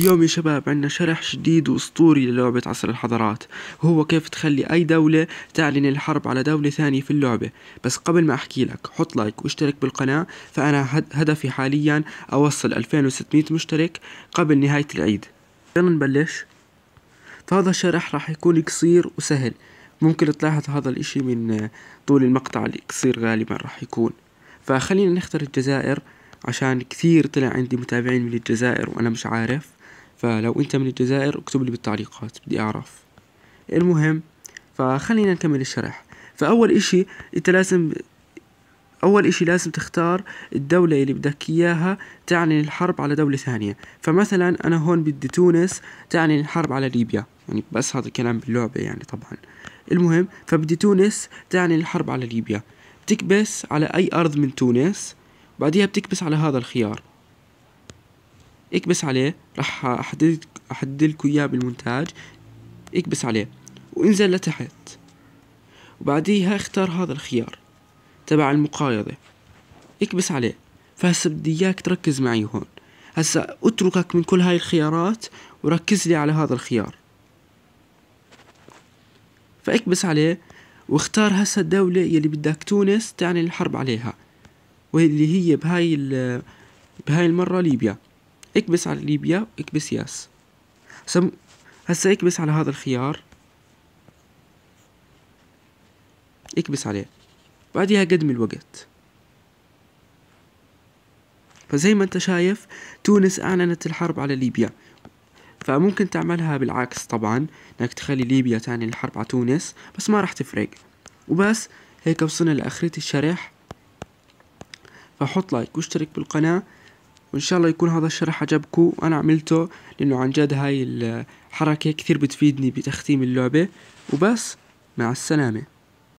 اليوم يا شباب عندنا شرح جديد واسطوري للعبة عصر الحضارات وهو كيف تخلي اي دولة تعلن الحرب على دولة ثانية في اللعبة بس قبل ما احكي لك حط لايك واشترك بالقناة فانا هدفي حاليا اوصل 2600 مشترك قبل نهاية العيد يلا نبلش فهذا الشرح راح يكون قصير وسهل ممكن تلاحظ هذا الاشي من طول المقطع القصير غالبا راح يكون فخلينا نختار الجزائر عشان كثير طلع عندي متابعين من الجزائر وأنا مش عارف فلو انت من الجزائر اكتب لي بالتعليقات بدي اعرف المهم فخلينا نكمل الشرح فاول اشي انت لازم اول اشي لازم تختار الدولة اللي بدك اياها تعلن الحرب على دولة ثانية فمثلا انا هون بدي تونس تعلن الحرب على ليبيا يعني بس هذا الكلام باللعبة يعني طبعا المهم فبدي تونس تعلن الحرب على ليبيا بتكبس على اي ارض من تونس بعديها بتكبس على هذا الخيار اكبس عليه راح احدد احددلكوا اياه بالمونتاج اكبس عليه وانزل لتحت وبعديها اختار هذا الخيار تبع المقايضة اكبس عليه فهسا بدي اياك تركز معي هون هسا اتركك من كل هاي الخيارات وركز لي على هذا الخيار فاكبس عليه واختار هسا الدولة يلي بدك تونس تعني الحرب عليها واللي هي بهاي بهاي المرة ليبيا اكبس على ليبيا اكبس ياس سم... هسا اكبس على هذا الخيار اكبس عليه بعدها قدم الوقت فزي ما انت شايف تونس اعلنت الحرب على ليبيا فممكن تعملها بالعكس طبعا انك تخلي ليبيا تعني الحرب على تونس بس ما راح تفرق وبس هيك وصلنا لاخرة الشرح فحط لايك واشترك بالقناة وان شاء الله يكون هذا الشرح عجبكم انا عملته لانه عن جد هاي الحركة كثير بتفيدني بتختيم اللعبة وبس مع السلامة